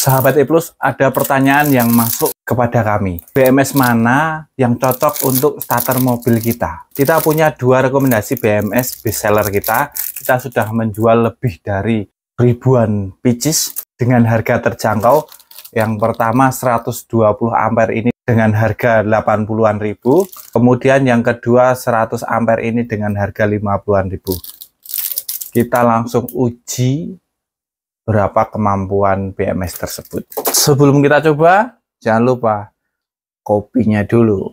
sahabat E Plus ada pertanyaan yang masuk kepada kami. BMS mana yang cocok untuk starter mobil kita? Kita punya dua rekomendasi BMS bestseller kita. Kita sudah menjual lebih dari ribuan pieces dengan harga terjangkau. Yang pertama 120 ampere ini dengan harga 80-an ribu. Kemudian yang kedua 100 ampere ini dengan harga 50-an ribu. Kita langsung uji berapa kemampuan BMS tersebut. Sebelum kita coba, jangan lupa kopinya dulu.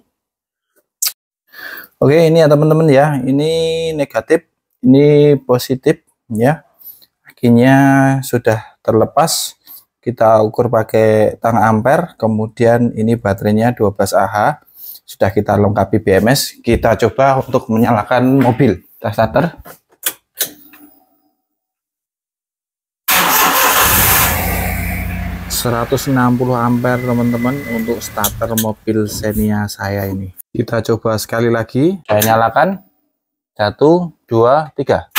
Oke, ini ya teman-teman ya. Ini negatif, ini positif ya. Akhirnya sudah terlepas. Kita ukur pakai tang amper. kemudian ini baterainya 12 Ah. Sudah kita lengkapi BMS. Kita coba untuk menyalakan mobil. Kita starter. 160 ampere teman-teman untuk starter mobil Xenia saya ini kita coba sekali lagi saya nyalakan satu dua tiga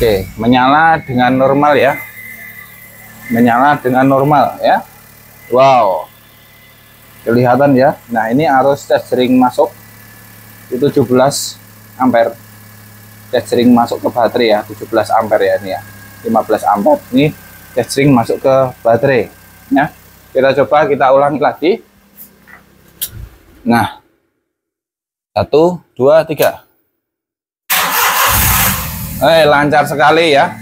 Oke menyala dengan normal ya menyala dengan normal ya Wow kelihatan ya Nah ini arus charging masuk itu 17 ampere charging masuk ke baterai ya 17 ampere ya ini ya 15 ampere ini charging masuk ke baterai ya kita coba kita ulangi lagi nah satu dua tiga eh lancar sekali ya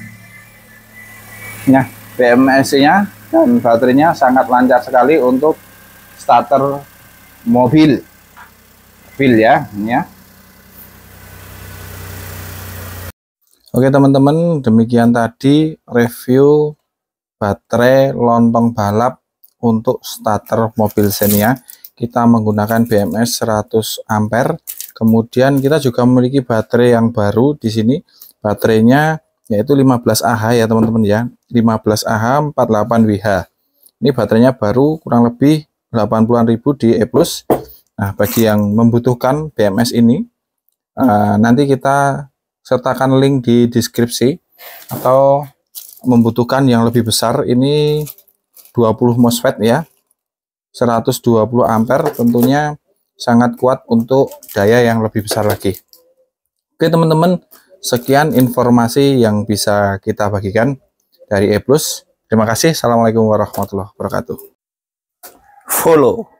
Nah ya, BMS nya dan baterainya sangat lancar sekali untuk starter mobil mobil ya ya Oke teman-teman demikian tadi review baterai lontong balap untuk starter mobil Xenia kita menggunakan BMS 100 ampere kemudian kita juga memiliki baterai yang baru di sini baterainya yaitu 15 Ah ya teman-teman ya 15 Ah 48 WH ini baterainya baru kurang lebih 80-an ribu di E+. plus Nah, bagi yang membutuhkan BMS ini, eh, nanti kita sertakan link di deskripsi atau membutuhkan yang lebih besar ini 20 MOSFET ya 120 ampere tentunya sangat kuat untuk daya yang lebih besar lagi oke teman-teman sekian informasi yang bisa kita bagikan dari E+. Terima kasih. Assalamualaikum warahmatullahi wabarakatuh. Follow.